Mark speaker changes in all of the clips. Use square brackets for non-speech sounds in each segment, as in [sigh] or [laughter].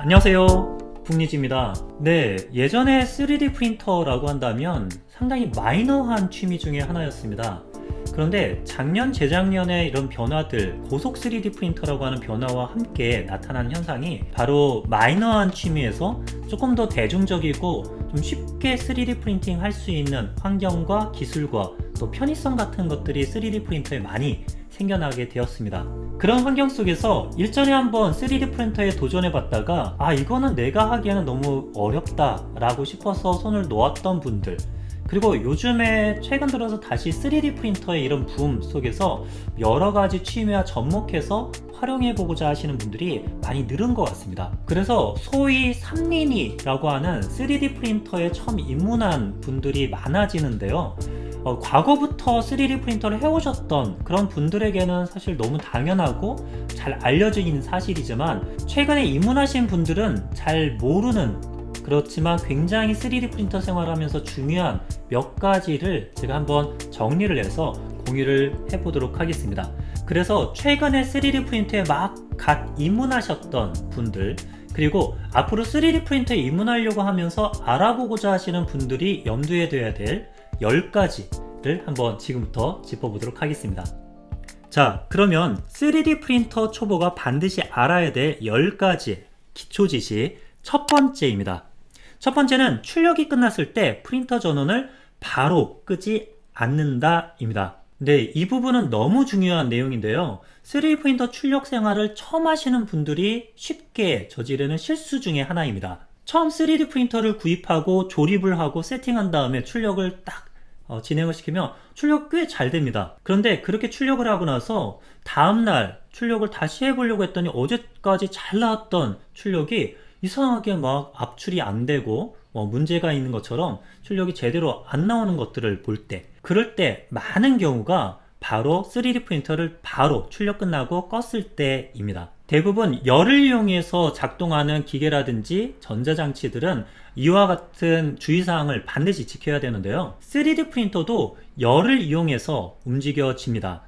Speaker 1: 안녕하세요 북리지입니다 네 예전에 3D 프린터라고 한다면 상당히 마이너한 취미 중에 하나였습니다 그런데 작년 재작년에 이런 변화들 고속 3D 프린터라고 하는 변화와 함께 나타난 현상이 바로 마이너한 취미에서 조금 더 대중적이고 좀 쉽게 3D 프린팅 할 수 있는 환경과 기술과 또 편의성 같은 것들이 3D 프린터에 많이 생겨나게 되었습니다. 그런 환경 속에서 일전에 한번 3D 프린터에 도전해 봤다가 아 이거는 내가 하기에는 너무 어렵다 라고 싶어서 손을 놓았던 분들 그리고 요즘에 최근 들어서 다시 3D 프린터의 이런 붐 속에서 여러 가지 취미와 접목해서 활용해 보고자 하시는 분들이 많이 늘은 것 같습니다. 그래서 소위 3리니라고 하는 3D 프린터에 처음 입문한 분들이 많아지는데요. 어, 과거부터 3D 프린터를 해오셨던 그런 분들에게는 사실 너무 당연하고 잘 알려진 사실이지만 최근에 입문하신 분들은 잘 모르는 그렇지만 굉장히 3D 프린터 생활하면서 중요한 몇 가지를 제가 한번 정리를 해서 공유를 해보도록 하겠습니다. 그래서 최근에 3D 프린터에 막 갓 입문하셨던 분들 그리고 앞으로 3D 프린터에 입문하려고 하면서 알아보고자 하시는 분들이 염두에 둬야 될 10가지를 한번 지금부터 짚어보도록 하겠습니다. 자 그러면 3D 프린터 초보가 반드시 알아야 될 10가지 기초 지식 첫 번째입니다. 첫 번째는 출력이 끝났을 때 프린터 전원을 바로 끄지 않는다 입니다. 네, 이 부분은 너무 중요한 내용인데요. 3D 프린터 출력 생활을 처음 하시는 분들이 쉽게 저지르는 실수 중에 하나입니다. 처음 3D 프린터를 구입하고 조립을 하고 세팅한 다음에 출력을 딱 어, 진행을 시키면 출력 꽤 잘 됩니다. 그런데 그렇게 출력을 하고 나서 다음날 출력을 다시 해보려고 했더니 어제까지 잘 나왔던 출력이 이상하게 막 압출이 안 되고 어, 문제가 있는 것처럼 출력이 제대로 안 나오는 것들을 볼 때 그럴 때 많은 경우가 바로 3D 프린터를 바로 출력 끝나고 껐을 때입니다. 대부분 열을 이용해서 작동하는 기계라든지 전자장치들은 이와 같은 주의사항을 반드시 지켜야 되는데요. 3D 프린터도 열을 이용해서 움직여집니다.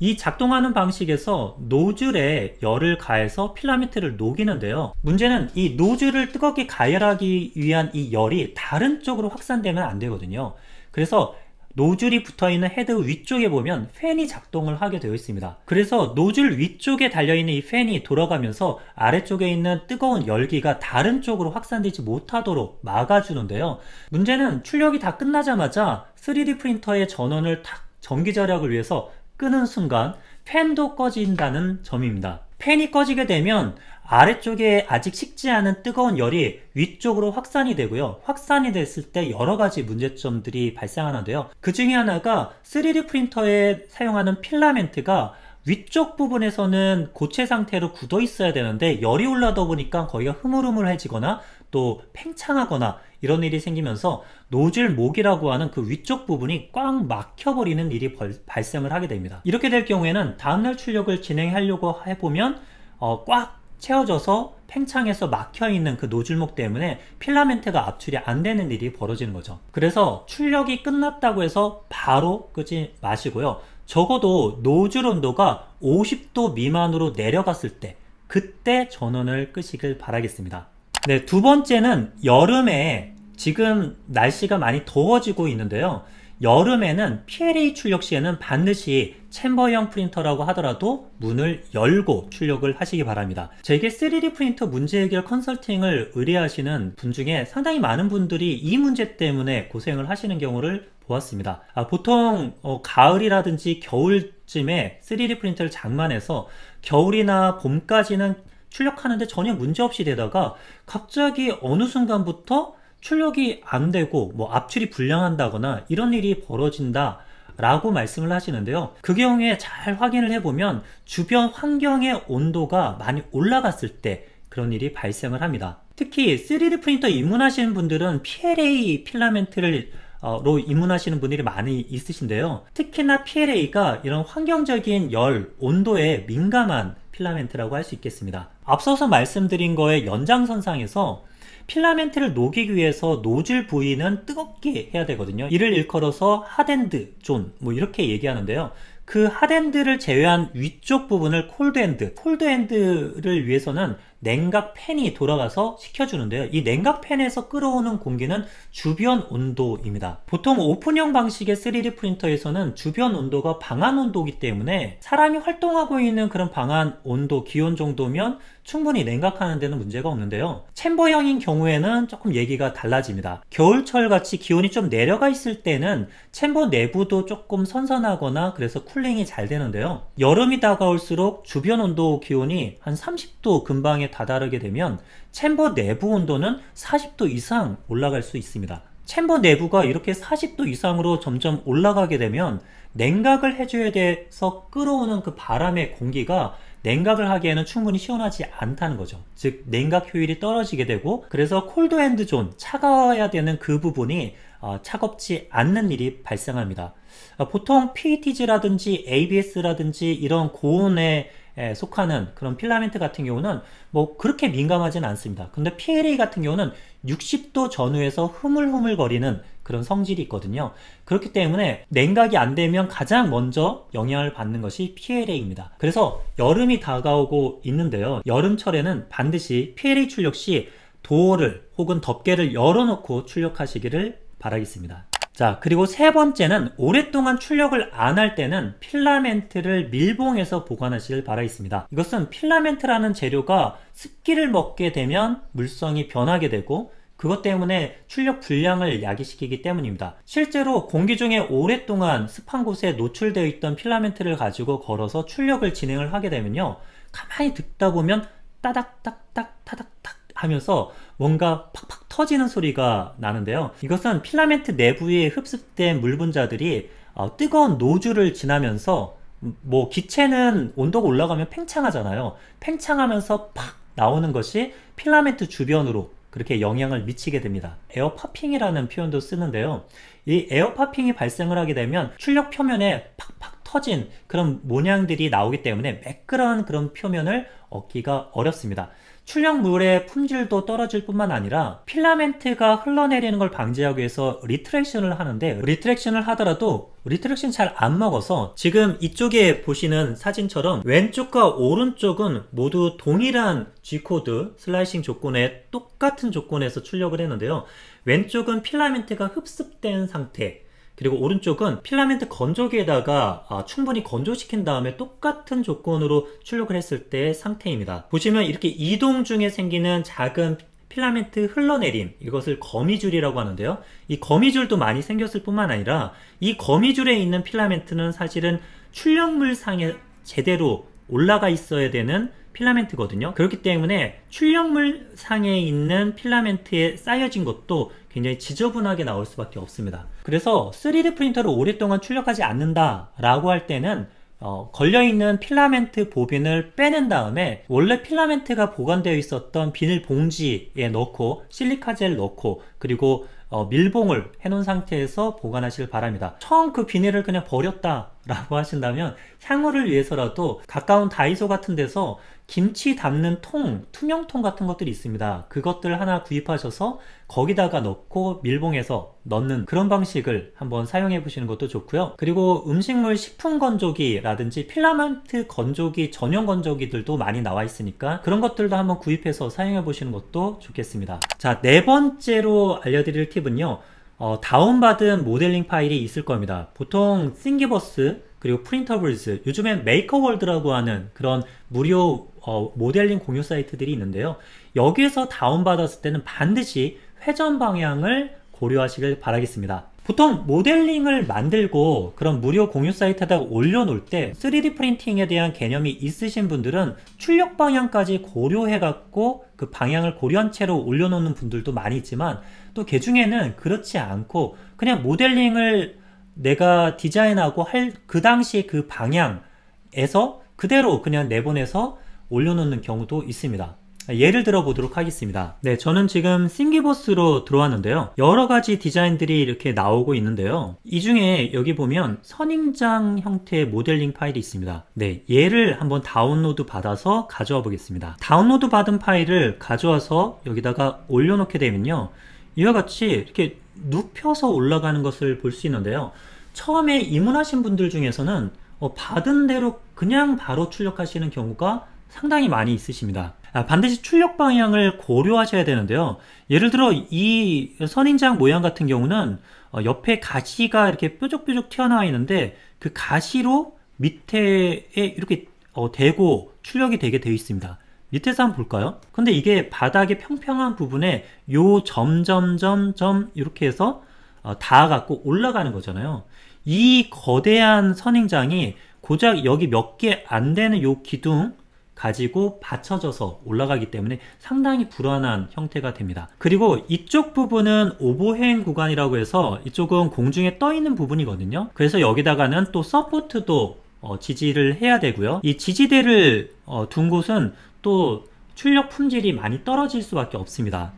Speaker 1: 이 작동하는 방식에서 노즐에 열을 가해서 필라멘트를 녹이는데요. 문제는 이 노즐을 뜨겁게 가열하기 위한 이 열이 다른 쪽으로 확산되면 안 되거든요. 그래서 노즐이 붙어있는 헤드 위쪽에 보면 팬이 작동을 하게 되어 있습니다. 그래서 노즐 위쪽에 달려있는 이 팬이 돌아가면서 아래쪽에 있는 뜨거운 열기가 다른 쪽으로 확산되지 못하도록 막아주는데요. 문제는 출력이 다 끝나자마자 3D 프린터의 전원을 탁 전기 절약을 위해서 끄는 순간 팬도 꺼진다는 점입니다. 팬이 꺼지게 되면 아래쪽에 아직 식지 않은 뜨거운 열이 위쪽으로 확산이 되고요. 확산이 됐을 때 여러 가지 문제점들이 발생하는데요. 그 중에 하나가 3D 프린터에 사용하는 필라멘트가 위쪽 부분에서는 고체 상태로 굳어 있어야 되는데 열이 올라다 보니까 거기가 흐물흐물해지거나 또 팽창하거나 이런 일이 생기면서 노즐목이라고 하는 그 위쪽 부분이 꽉 막혀버리는 일이 벌, 발생을 하게 됩니다. 이렇게 될 경우에는 다음날 출력을 진행하려고 해보면 어, 꽉 채워져서 팽창해서 막혀있는 그 노즐목 때문에 필라멘트가 압출이 안 되는 일이 벌어지는 거죠 그래서 출력이 끝났다고 해서 바로 끄지 마시고요 적어도 노즐 온도가 50도 미만으로 내려갔을 때 그때 전원을 끄시길 바라겠습니다 네, 두 번째는 여름에 지금 날씨가 많이 더워지고 있는데요 여름에는 PLA 출력 시에는 반드시 챔버형 프린터라고 하더라도 문을 열고 출력을 하시기 바랍니다. 제게 3D 프린터 문제 해결 컨설팅을 의뢰하시는 분 중에 상당히 많은 분들이 이 문제 때문에 고생을 하시는 경우를 보았습니다. 아, 보통 어, 가을이라든지 겨울쯤에 3D 프린터를 장만해서 겨울이나 봄까지는 출력하는데 전혀 문제없이 되다가 갑자기 어느 순간부터 출력이 안 되고 뭐 압출이 불량한다거나 이런 일이 벌어진다 라고 말씀을 하시는데요 그 경우에 잘 확인을 해보면 주변 환경의 온도가 많이 올라갔을 때 그런 일이 발생을 합니다 특히 3D 프린터 입문하시는 분들은 PLA 필라멘트를 어, 로 입문하시는 분들이 많이 있으신데요 특히나 PLA가 이런 환경적인 열, 온도에 민감한 필라멘트라고 할 수 있겠습니다 앞서서 말씀드린 거에 연장선상에서 필라멘트를 녹이기 위해서 노즐 부위는 뜨겁게 해야 되거든요 이를 일컬어서 하덴드 존 뭐 이렇게 얘기하는데요 그 하덴드를 제외한 위쪽 부분을 콜드엔드 콜드엔드를 위해서는 냉각팬이 돌아가서 식혀주는데요. 이 냉각팬에서 끌어오는 공기는 주변 온도입니다. 보통 오픈형 방식의 3D 프린터에서는 주변 온도가 방안 온도이기 때문에 사람이 활동하고 있는 그런 방안 온도, 기온 정도면 충분히 냉각하는 데는 문제가 없는데요. 챔버형인 경우에는 조금 얘기가 달라집니다. 겨울철 같이 기온이 좀 내려가 있을 때는 챔버 내부도 조금 선선하거나 그래서 쿨링이 잘 되는데요. 여름이 다가올수록 주변 온도 기온이 한 30도 금방에 다다르게 되면 챔버 내부 온도는 40도 이상 올라갈 수 있습니다. 챔버 내부가 이렇게 40도 이상으로 점점 올라가게 되면 냉각을 해줘야 돼서 끌어오는 그 바람의 공기가 냉각을 하기에는 충분히 시원하지 않다는 거죠 즉 냉각 효율이 떨어지게 되고 그래서 콜드 핸드 존 차가워야 되는 그 부분이 어, 차갑지 않는 일이 발생합니다 어, 보통 PETG라든지 ABS라든지 이런 고온의 속하는 그런 필라멘트 같은 경우는 뭐 그렇게 민감하진 않습니다. 근데 PLA 같은 경우는 60도 전후에서 흐물흐물거리는 그런 성질이 있거든요. 그렇기 때문에 냉각이 안 되면 가장 먼저 영향을 받는 것이 PLA입니다. 그래서 여름이 다가오고 있는데요. 여름철에는 반드시 PLA 출력 시 도어를 혹은 덮개를 열어놓고 출력하시기를 바라겠습니다. 자, 그리고 세 번째는 오랫동안 출력을 안 할 때는 필라멘트를 밀봉해서 보관하시길 바라 있습니다. 이것은 필라멘트라는 재료가 습기를 먹게 되면 물성이 변하게 되고 그것 때문에 출력 불량을 야기시키기 때문입니다. 실제로 공기 중에 오랫동안 습한 곳에 노출되어 있던 필라멘트를 가지고 걸어서 출력을 진행을 하게 되면요. 가만히 듣다 보면 따닥따닥 따닥 하면서 뭔가 팍팍 터지는 소리가 나는데요. 이것은 필라멘트 내부에 흡습된물 분자들이 어, 뜨거운 노즐을 지나면서 뭐 기체는 온도가 올라가면 팽창하잖아요. 팽창하면서 팍 나오는 것이 필라멘트 주변으로 그렇게 영향을 미치게 됩니다. 에어 파핑이라는 표현도 쓰는데요. 이 에어 파핑이 발생을 하게 되면 출력 표면에 팍팍 터진 그런 모양들이 나오기 때문에 매끄러운 그런 표면을 얻기가 어렵습니다. 출력물의 품질도 떨어질 뿐만 아니라 필라멘트가 흘러내리는 걸 방지하기 위해서 리트랙션을 하는데 리트랙션을 하더라도 리트랙션 잘 안 먹어서 지금 이쪽에 보시는 사진처럼 왼쪽과 오른쪽은 모두 동일한 G코드 슬라이싱 조건에 똑같은 조건에서 출력을 했는데요 왼쪽은 필라멘트가 흡습된 상태 그리고 오른쪽은 필라멘트 건조기에다가 아, 충분히 건조시킨 다음에 똑같은 조건으로 출력을 했을 때 상태입니다. 보시면 이렇게 이동 중에 생기는 작은 필라멘트 흘러내림 이것을 거미줄이라고 하는데요 이 거미줄도 많이 생겼을 뿐만 아니라 이 거미줄에 있는 필라멘트는 사실은 출력물 상에 제대로 올라가 있어야 되는 필라멘트거든요. 그렇기 때문에 출력물 상에 있는 필라멘트에 쌓여진 것도 굉장히 지저분하게 나올 수밖에 없습니다. 그래서 3D 프린터를 오랫동안 출력하지 않는다 라고 할 때는 어, 걸려있는 필라멘트 보빈을 빼낸 다음에 원래 필라멘트가 보관되어 있었던 비닐봉지에 넣고 실리카젤 넣고 그리고 어, 밀봉을 해놓은 상태에서 보관하시길 바랍니다. 처음 그 비닐을 그냥 버렸다 라고 하신다면 향후를 위해서라도 가까운 다이소 같은 데서 김치 담는 통, 투명통 같은 것들이 있습니다. 그것들 하나 구입하셔서 거기다가 넣고 밀봉해서 넣는 그런 방식을 한번 사용해 보시는 것도 좋고요. 그리고 음식물 식품 건조기라든지 필라멘트 건조기 전용 건조기들도 많이 나와 있으니까 그런 것들도 한번 구입해서 사용해 보시는 것도 좋겠습니다. 자, 네 번째로 알려드릴 팁은요. 어, 다운받은 모델링 파일이 있을 겁니다. 보통 싱기버스 그리고 프린터블즈, 요즘엔 메이커월드라고 하는 그런 무료 어, 모델링 공유 사이트들이 있는데요. 여기에서 다운받았을 때는 반드시 회전 방향을 고려하시길 바라겠습니다. 보통 모델링을 만들고 그런 무료 공유 사이트에다가 올려놓을 때 3D 프린팅에 대한 개념이 있으신 분들은 출력 방향까지 고려해갖고 그 방향을 고려한 채로 올려놓는 분들도 많이 있지만 또개 그 중에는 그렇지 않고 그냥 모델링을 내가 디자인하고 할 그 당시 그 방향에서 그대로 그냥 내보내서 올려놓는 경우도 있습니다. 예를 들어 보도록 하겠습니다. 네, 저는 지금 싱기버스로 들어왔는데요. 여러 가지 디자인들이 이렇게 나오고 있는데요. 이 중에 여기 보면 선인장 형태의 모델링 파일이 있습니다. 네, 얘를 한번 다운로드 받아서 가져와 보겠습니다. 다운로드 받은 파일을 가져와서 여기다가 올려놓게 되면요. 이와 같이 이렇게 눕혀서 올라가는 것을 볼 수 있는데요. 처음에 입문하신 분들 중에서는 어, 받은 대로 그냥 바로 출력하시는 경우가 상당히 많이 있으십니다. 아, 반드시 출력 방향을 고려하셔야 되는데요. 예를 들어 이 선인장 모양 같은 경우는 어, 옆에 가시가 이렇게 뾰족뾰족 튀어나와 있는데 그 가시로 밑에 이렇게 어, 대고 출력이 되게 되어 있습니다. 밑에서 한번 볼까요? 근데 이게 바닥의 평평한 부분에 요 점점점점 이렇게 해서 어, 닿아갖고 올라가는 거잖아요. 이 거대한 선인장이 고작 여기 몇 개 안 되는 요 기둥 가지고 받쳐져서 올라가기 때문에 상당히 불안한 형태가 됩니다. 그리고 이쪽 부분은 오버행 구간이라고 해서 이쪽은 공중에 떠 있는 부분이거든요. 그래서 여기다가는 또 서포트도 어, 지지를 해야 되고요. 이 지지대를 어, 둔 곳은 또 출력 품질이 많이 떨어질 수밖에 없습니다.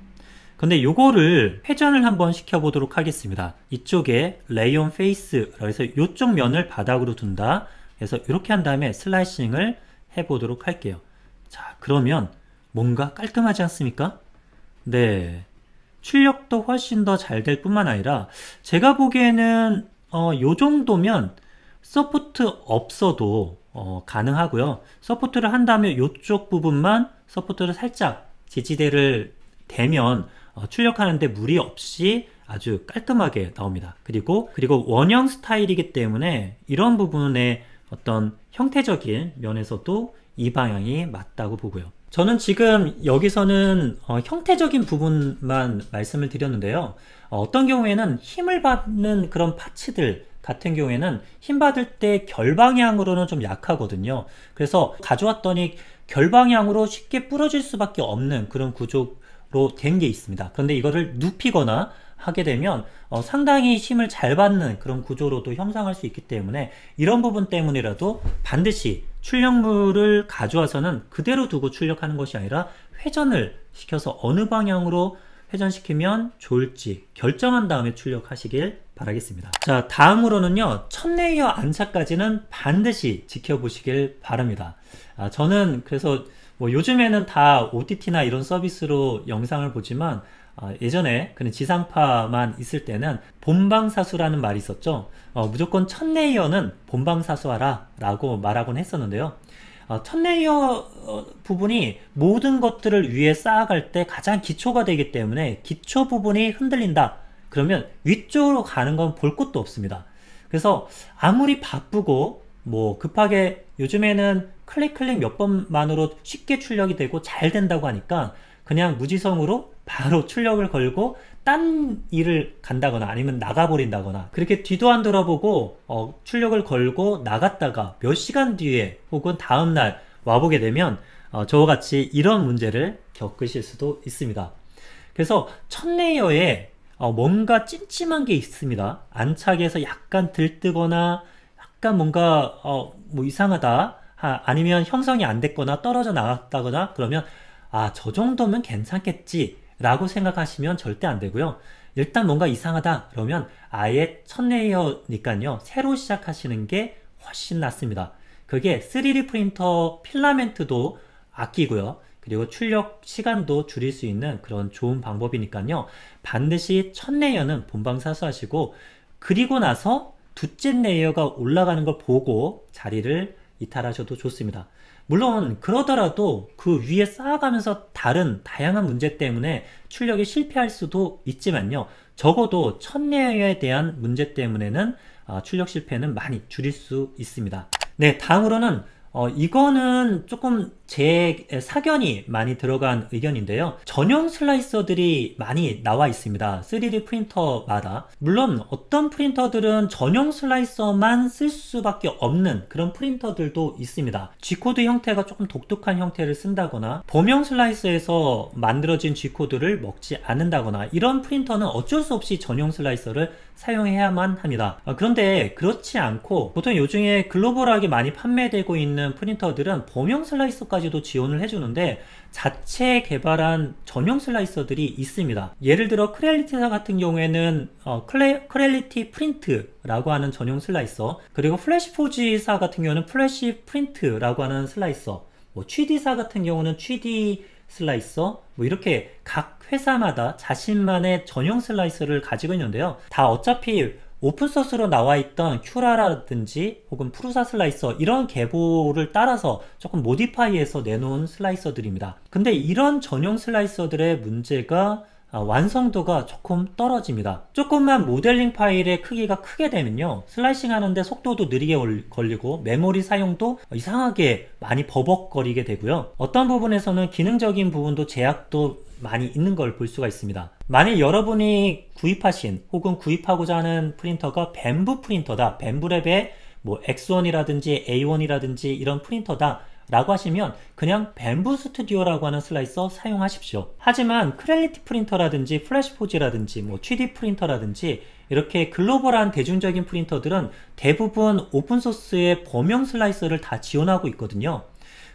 Speaker 1: 근데 요거를 회전을 한번 시켜보도록 하겠습니다. 이쪽에 레이온 페이스 그래서 이쪽 면을 바닥으로 둔다. 그래서 이렇게 한 다음에 슬라이싱을 해보도록 할게요. 자 그러면 뭔가 깔끔하지 않습니까? 네 출력도 훨씬 더 잘 될 뿐만 아니라 제가 보기에는 어, 요 정도면 소프트 없어도 어, 가능하고요. 서포트를 한 다음에 이쪽 부분만 서포트를 살짝 지지대를 대면 어, 출력하는데 무리 없이 아주 깔끔하게 나옵니다. 그리고 그리고 원형 스타일이기 때문에 이런 부분의 어떤 형태적인 면에서도 이 방향이 맞다고 보고요. 저는 지금 여기서는 어, 형태적인 부분만 말씀을 드렸는데요. 어, 떤 경우에는 힘을 받는 그런 파츠들 같은 경우에는 힘 받을 때 결방향으로는 좀 약하거든요. 그래서 가져왔더니 결방향으로 쉽게 부러질 수밖에 없는 그런 구조로 된 게 있습니다. 그런데 이거를 눕히거나 하게 되면 어, 상당히 힘을 잘 받는 그런 구조로도 형상할수 있기 때문에 이런 부분 때문이라도 반드시 출력물을 가져와서는 그대로 두고 출력하는 것이 아니라 회전을 시켜서 어느 방향으로 회전시키면 좋을지 결정한 다음에 출력하시길 바라겠습니다. 자 다음으로는요 첫 레이어 안착까지는 반드시 지켜보시길 바랍니다. 아, 저는 그래서 뭐 요즘에는 다 OTT나 이런 서비스로 영상을 보지만 아, 예전에 그냥 지상파만 있을 때는 본방사수라는 말이 있었죠. 어, 무조건 첫 레이어는 본방사수하라 라고 말하곤 했었는데요. 어, 첫 레이어 어, 부분이 모든 것들을 위에 쌓아갈 때 가장 기초가 되기 때문에 기초 부분이 흔들린다. 그러면 위쪽으로 가는 건 볼 것도 없습니다. 그래서 아무리 바쁘고 뭐 급하게 요즘에는 클릭 클릭 몇 번만으로 쉽게 출력이 되고 잘 된다고 하니까 그냥 무지성으로 바로 출력을 걸고 딴 일을 간다거나 아니면 나가버린다거나 그렇게 뒤도 안 돌아보고 어, 출력을 걸고 나갔다가 몇 시간 뒤에 혹은 다음날 와보게 되면 어, 저와 같이 이런 문제를 겪으실 수도 있습니다. 그래서 첫 레이어에 어, 뭔가 찜찜한 게 있습니다. 안착에서 약간 들뜨거나 약간 뭔가 어, 뭐 이상하다 아, 아니면 형성이 안 됐거나 떨어져 나갔다거나 그러면 아 저 정도면 괜찮겠지 라고 생각하시면 절대 안 되고요. 일단 뭔가 이상하다 그러면 아예 첫 레이어니까요. 새로 시작하시는 게 훨씬 낫습니다. 그게 3D 프린터 필라멘트도 아끼고요. 그리고 출력 시간도 줄일 수 있는 그런 좋은 방법이니까요. 반드시 첫 레이어는 본방사수하시고 그리고 나서 두째 레이어가 올라가는 걸 보고 자리를 이탈하셔도 좋습니다. 물론 그러더라도 그 위에 쌓아가면서 다른 다양한 문제 때문에 출력이 실패할 수도 있지만요. 적어도 첫례에 대한 문제 때문에는 아, 출력 실패는 많이 줄일 수 있습니다. 네, 다음으로는 어, 이거는 조금 제 사견이 많이 들어간 의견인데요. 전용 슬라이서들이 많이 나와 있습니다. 3D 프린터마다. 물론 어떤 프린터들은 전용 슬라이서만 쓸 수밖에 없는 그런 프린터들도 있습니다. G코드 형태가 조금 독특한 형태를 쓴다거나 범용 슬라이서에서 만들어진 G코드를 먹지 않는다거나 이런 프린터는 어쩔 수 없이 전용 슬라이서를 사용해야만 합니다. 어, 그런데 그렇지 않고 보통 요즘에 글로벌하게 많이 판매되고 있는 있는 프린터들은 범용 슬라이서까지도 지원을 해주는데 자체 개발한 전용 슬라이서들이 있습니다. 예를 들어 크렐리티사 같은 경우에는 어, 클레, 크렐리티 프린트라고 하는 전용 슬라이서 그리고 플래시포지사 같은 경우는 플래시 프린트라고 하는 슬라이서 뭐 취디사 같은 경우는 취디 슬라이서 뭐 이렇게 각 회사마다 자신만의 전용 슬라이서를 가지고 있는데요. 다 어차피 오픈소스로 나와 있던 큐라라든지 혹은 프루사 슬라이서 이런 계보를 따라서 조금 모디파이해서 내놓은 슬라이서들입니다. 근데 이런 전용 슬라이서들의 문제가 아, 완성도가 조금 떨어집니다 조금만 모델링 파일의 크기가 크게 되면요 슬라이싱 하는데 속도도 느리게 걸리고 메모리 사용도 이상하게 많이 버벅거리게 되고요 어떤 부분에서는 기능적인 부분도 제약도 많이 있는 걸 볼 수가 있습니다 만일 여러분이 구입하신 혹은 구입하고자 하는 프린터가 밴부 프린터다 밴부랩의뭐 X1이라든지 A1이라든지 이런 프린터다 라고 하시면 그냥 뱀부 스튜디오라고 하는 슬라이서 사용하십시오. 하지만 크렐리티 프린터라든지 플래시 포즈라든지 뭐 3D 프린터라든지 이렇게 글로벌한 대중적인 프린터들은 대부분 오픈소스의 범용 슬라이서를 다 지원하고 있거든요.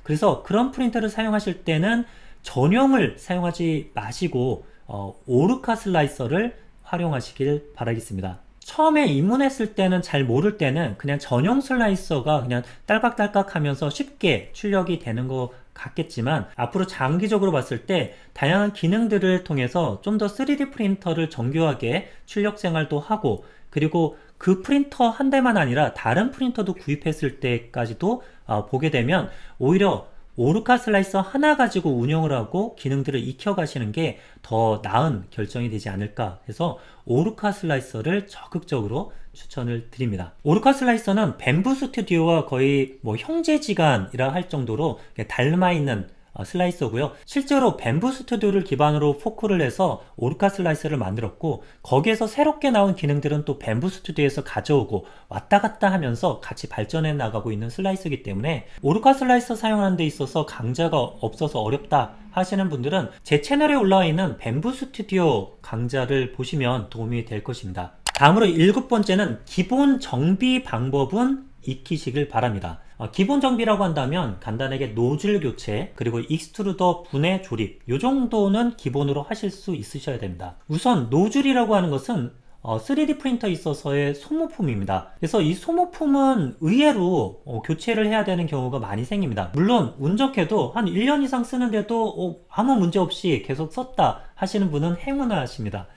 Speaker 1: 그래서 그런 프린터를 사용하실 때는 전용을 사용하지 마시고 어, 오르카 슬라이서를 활용하시길 바라겠습니다. 처음에 입문했을 때는 잘 모를 때는 그냥 전용 슬라이서가 그냥 딸깍딸깍 하면서 쉽게 출력이 되는 것 같겠지만 앞으로 장기적으로 봤을 때 다양한 기능들을 통해서 좀 더 3D 프린터를 정교하게 출력 생활도 하고 그리고 그 프린터 한 대만 아니라 다른 프린터도 구입했을 때까지도 어, 보게 되면 오히려 오르카 슬라이서 하나 가지고 운영을 하고 기능들을 익혀 가시는 게 더 나은 결정이 되지 않을까 해서 오르카 슬라이서를 적극적으로 추천을 드립니다. 오르카 슬라이서는 뱀부 스튜디오와 거의 뭐 형제지간이라 할 정도로 닮아 있는 아, 슬라이서고요 실제로 뱀부 스튜디오를 기반으로 포크를 해서 오르카 슬라이서를 만들었고 거기에서 새롭게 나온 기능들은 또 뱀부 스튜디오에서 가져오고 왔다 갔다 하면서 같이 발전해 나가고 있는 슬라이서이기 때문에 오르카 슬라이서 사용하는 데 있어서 강좌가 없어서 어렵다 하시는 분들은 제 채널에 올라와 있는 뱀부 스튜디오 강좌를 보시면 도움이 될 것입니다 다음으로 일곱 번째는 기본 정비 방법은 익히시길 바랍니다 어, 기본 정비라고 한다면 간단하게 노즐 교체 그리고 익스트루더 분해 조립 이 정도는 기본으로 하실 수 있으셔야 됩니다 우선 노즐이라고 하는 것은 3D 어, 프린터에 있어서의 소모품입니다 그래서 이 소모품은 의외로 어, 교체를 해야 되는 경우가 많이 생깁니다 물론 운 좋게도 한 1년 이상 쓰는데도 아무 문제 없이 계속 썼다 하시는 분은 행운하십니다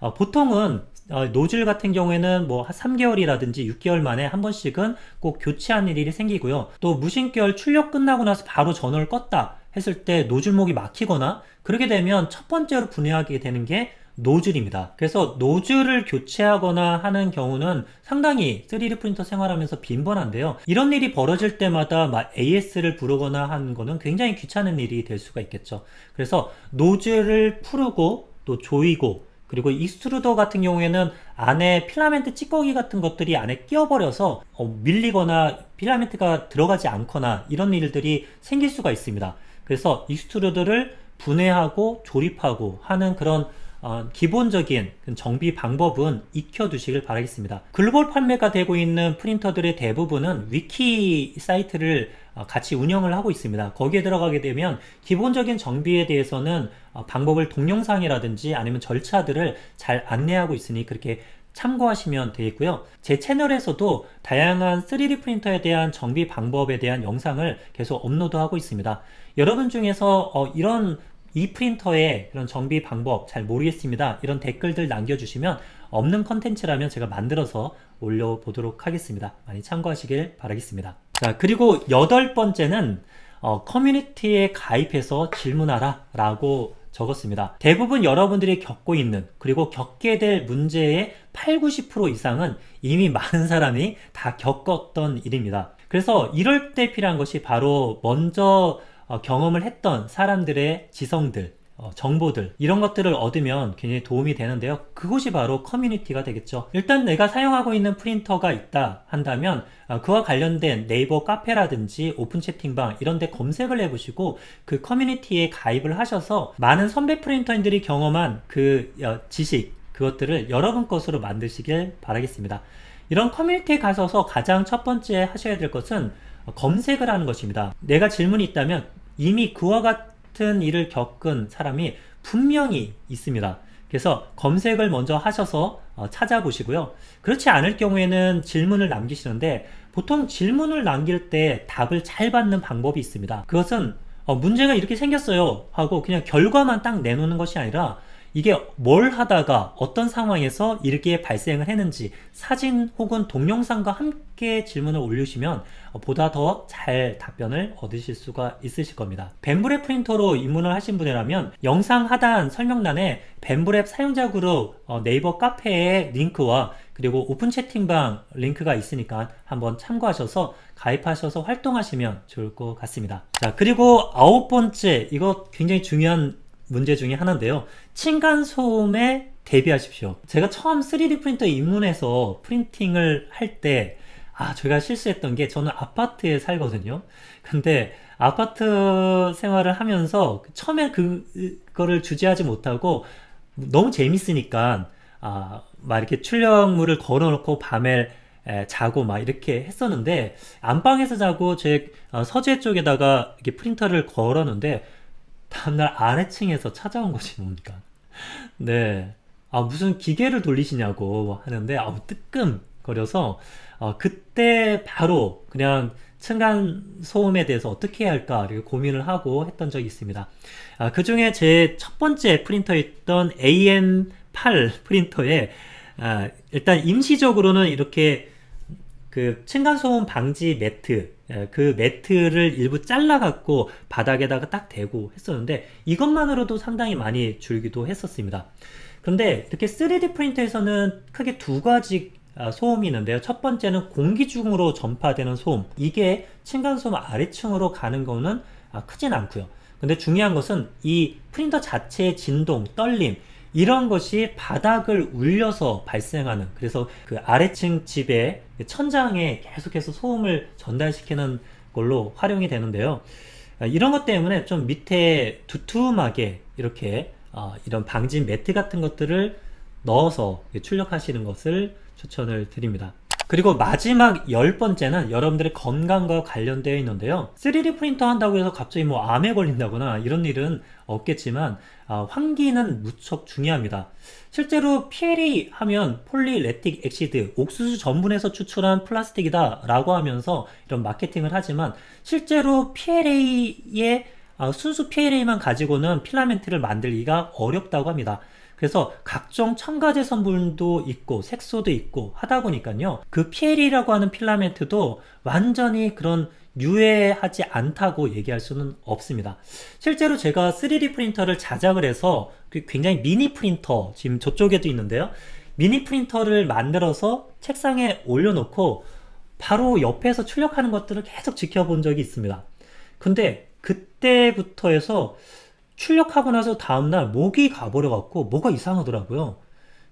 Speaker 1: 어, 보통은 어, 노즐 같은 경우에는 뭐 3개월이라든지 6개월 만에 한 번씩은 꼭 교체하는 일이 생기고요. 또 무신결 출력 끝나고 나서 바로 전원을 껐다 했을 때 노즐목이 막히거나 그렇게 되면 첫 번째로 분해하게 되는 게 노즐입니다. 그래서 노즐을 교체하거나 하는 경우는 상당히 3D 프린터 생활하면서 빈번한데요. 이런 일이 벌어질 때마다 막 AS를 부르거나 하는 거는 굉장히 귀찮은 일이 될 수가 있겠죠. 그래서 노즐을 풀고 또 조이고 그리고 익스트루더 같은 경우에는 안에 필라멘트 찌꺼기 같은 것들이 안에 끼어버려서 어, 밀리거나 필라멘트가 들어가지 않거나 이런 일들이 생길 수가 있습니다. 그래서 익스트루더를 분해하고 조립하고 하는 그런 어, 기본적인 그 정비 방법은 익혀두시길 바라겠습니다. 글로벌 판매가 되고 있는 프린터들의 대부분은 위키 사이트를 어, 같이 운영을 하고 있습니다. 거기에 들어가게 되면 기본적인 정비에 대해서는 어, 방법을 동영상이라든지 아니면 절차들을 잘 안내하고 있으니 그렇게 참고하시면 되겠고요. 제 채널에서도 다양한 3D 프린터에 대한 정비 방법에 대한 영상을 계속 업로드하고 있습니다. 여러분 중에서 어, 이런 이 프린터의 그런 정비 방법 잘 모르겠습니다. 이런 댓글들 남겨주시면 없는 컨텐츠라면 제가 만들어서 올려보도록 하겠습니다. 많이 참고하시길 바라겠습니다. 자, 그리고 여덟 번째는 어, 커뮤니티에 가입해서 질문하라 라고 적었습니다. 대부분 여러분들이 겪고 있는 그리고 겪게 될 문제의 8, 90% 이상은 이미 많은 사람이 다 겪었던 일입니다. 그래서 이럴 때 필요한 것이 바로 먼저 어, 경험을 했던 사람들의 지성들 어, 정보들 이런 것들을 얻으면 굉장히 도움이 되는데요 그곳이 바로 커뮤니티가 되겠죠 일단 내가 사용하고 있는 프린터가 있다 한다면 어, 그와 관련된 네이버 카페라든지 오픈 채팅방 이런 데 검색을 해보시고 그 커뮤니티에 가입을 하셔서 많은 선배 프린터인들이 경험한 그 어, 지식 그것들을 여러분 것으로 만드시길 바라겠습니다 이런 커뮤니티에 가셔서 가장 첫 번째 하셔야 될 것은 검색을 하는 것입니다 내가 질문이 있다면 이미 그와 같은 같은 일을 겪은 사람이 분명히 있습니다. 그래서 검색을 먼저 하셔서 어, 찾아보시고요. 그렇지 않을 경우에는 질문을 남기시는데 보통 질문을 남길 때 답을 잘 받는 방법이 있습니다. 그것은 어, 문제가 이렇게 생겼어요 하고 그냥 결과만 딱 내놓는 것이 아니라 이게 뭘 하다가 어떤 상황에서 이렇게 발생을 했는지 사진 혹은 동영상과 함께 질문을 올리시면 보다 더 잘 답변을 얻으실 수가 있으실 겁니다. 뱀브랩 프린터로 입문을 하신 분이라면 영상 하단 설명란에 뱀브랩 사용자 그룹 어, 네이버 카페의 링크와 그리고 오픈 채팅방 링크가 있으니까 한번 참고하셔서 가입하셔서 활동하시면 좋을 것 같습니다. 자, 그리고 아홉 번째, 이거 굉장히 중요한 문제 중에 하나인데요. 층간소음에 대비하십시오. 제가 처음 3D 프린터 입문해서 프린팅을 할 때 아, 제가 실수했던 게 저는 아파트에 살거든요. 근데 아파트 생활을 하면서 처음에 그, 거를 주제하지 못하고 너무 재밌으니까 아, 막 이렇게 출력물을 걸어놓고 밤에 에, 자고 막 이렇게 했었는데 안방에서 자고 제 어, 서재 쪽에다가 이렇게 프린터를 걸었는데 다음날 아래층에서 찾아온 것이 뭡니까? 네. 아, 무슨 기계를 돌리시냐고 하는데, 아우, 뜨끔거려서, 어, 그때 바로 그냥 층간 소음에 대해서 어떻게 해야 할까 이렇게 고민을 하고 했던 적이 있습니다. 아, 그 중에 제 첫 번째 프린터였던 a m 8 프린터에 아, 일단 임시적으로는 이렇게 그 층간소음 방지 매트 예, 그 매트를 일부 잘라갖고 바닥에다가 딱 대고 했었는데 이것만으로도 상당히 많이 줄기도 했었습니다. 그런데 이렇게 3D 프린터에서는 크게 두 가지 아, 소음이 있는데요. 첫 번째는 공기 중으로 전파되는 소음. 이게 층간소음 아래층으로 가는 거는 아, 크진 않고요. 근데 중요한 것은 이 프린터 자체의 진동, 떨림, 이런 것이 바닥을 울려서 발생하는 그래서 그 아래층 집의 천장에 계속해서 소음을 전달시키는 걸로 활용이 되는데요. 아, 이런 것 때문에 좀 밑에 두툼하게 이렇게 어, 이런 방진 매트 같은 것들을 넣어서 출력하시는 것을 추천을 드립니다. 그리고 마지막 열 번째는 여러분들의 건강과 관련되어 있는데요. 3D 프린터 한다고 해서 갑자기 뭐 암에 걸린다거나 이런 일은 없겠지만 아, 환기는 무척 중요합니다. 실제로 PLA 하면 폴리레틱 엑시드, 옥수수 전분에서 추출한 플라스틱이다 라고 하면서 이런 마케팅을 하지만 실제로 PLA의 아, 순수 PLA만 가지고는 필라멘트를 만들기가 어렵다고 합니다. 그래서 각종 첨가제 성분도 있고 색소도 있고 하다 보니까요. 그 PLA라고 하는 필라멘트도 완전히 그런 유해하지 않다고 얘기할 수는 없습니다. 실제로 제가 3D 프린터를 자작을 해서 그 굉장히 미니 프린터, 지금 저쪽에도 있는데요. 미니 프린터를 만들어서 책상에 올려놓고 바로 옆에서 출력하는 것들을 계속 지켜본 적이 있습니다. 근데 그때부터 해서 출력하고 나서 다음날 목이 가버려갖고 뭐가 이상하더라고요.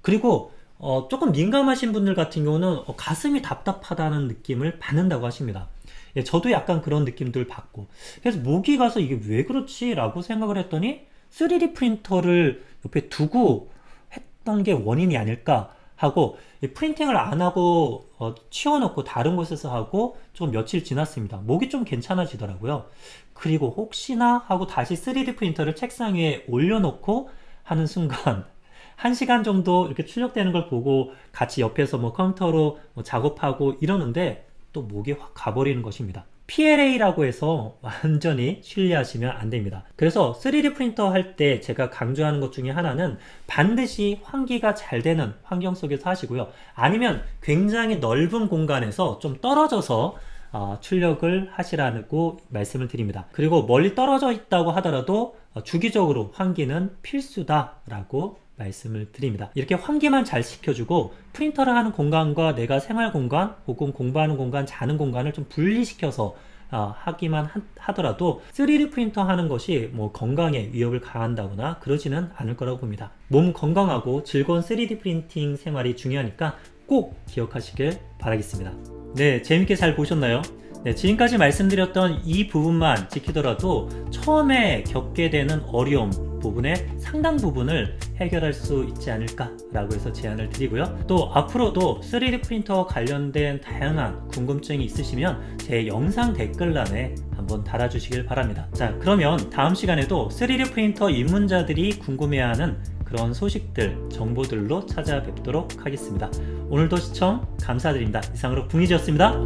Speaker 1: 그리고 어, 조금 민감하신 분들 같은 경우는 어, 가슴이 답답하다는 느낌을 받는다고 하십니다. 예, 저도 약간 그런 느낌들 받고 그래서 모기 가서 이게 왜 그렇지? 라고 생각을 했더니 3D 프린터를 옆에 두고 했던 게 원인이 아닐까 하고 프린팅을 안 하고 어, 치워놓고 다른 곳에서 하고 좀 며칠 지났습니다. 목이 좀 괜찮아지더라고요. 그리고 혹시나 하고 다시 3D 프린터를 책상 위에 올려놓고 하는 순간 1시간 [laughs] 정도 이렇게 출력되는 걸 보고 같이 옆에서 뭐 컴퓨터로 뭐 작업하고 이러는데 또목이확 가버리는 것입니다. PLA라고 해서 완전히 신뢰하시면 안 됩니다. 그래서 3D 프린터 할 때 제가 강조하는 것 중에 하나는 반드시 환기가 잘 되는 환경 속에서 하시고요. 아니면 굉장히 넓은 공간에서 좀 떨어져서 어, 출력을 하시라고 말씀을 드립니다. 그리고 멀리 떨어져 있다고 하더라도 어, 주기적으로 환기는 필수다라고 말씀을 드립니다. 이렇게 환기만 잘 시켜주고 프린터를 하는 공간과 내가 생활 공간 혹은 공부하는 공간, 자는 공간을 좀 분리시켜서 어, 하기만 하, 더라도 3D 프린터 하는 것이 뭐 건강에 위협을 가한다거나 그러지는 않을 거라고 봅니다. 몸 건강하고 즐거운 3D 프린팅 생활이 중요하니까 꼭 기억하시길 바라겠습니다. 네, 재밌게 잘 보셨나요? 네, 지금까지 말씀드렸던 이 부분만 지키더라도 처음에 겪게 되는 어려움, 부분의 상당 부분을 해결할 수 있지 않을까라고 해서 제안을 드리고요. 또 앞으로도 3D 프린터 관련된 다양한 궁금증이 있으시면 제 영상 댓글란에 한번 달아주시길 바랍니다. 자 그러면 다음 시간에도 3D 프린터 입문자들이 궁금해하는 그런 소식들, 정보들로 찾아뵙도록 하겠습니다. 오늘도 시청 감사드립니다. 이상으로 궁이지였습니다.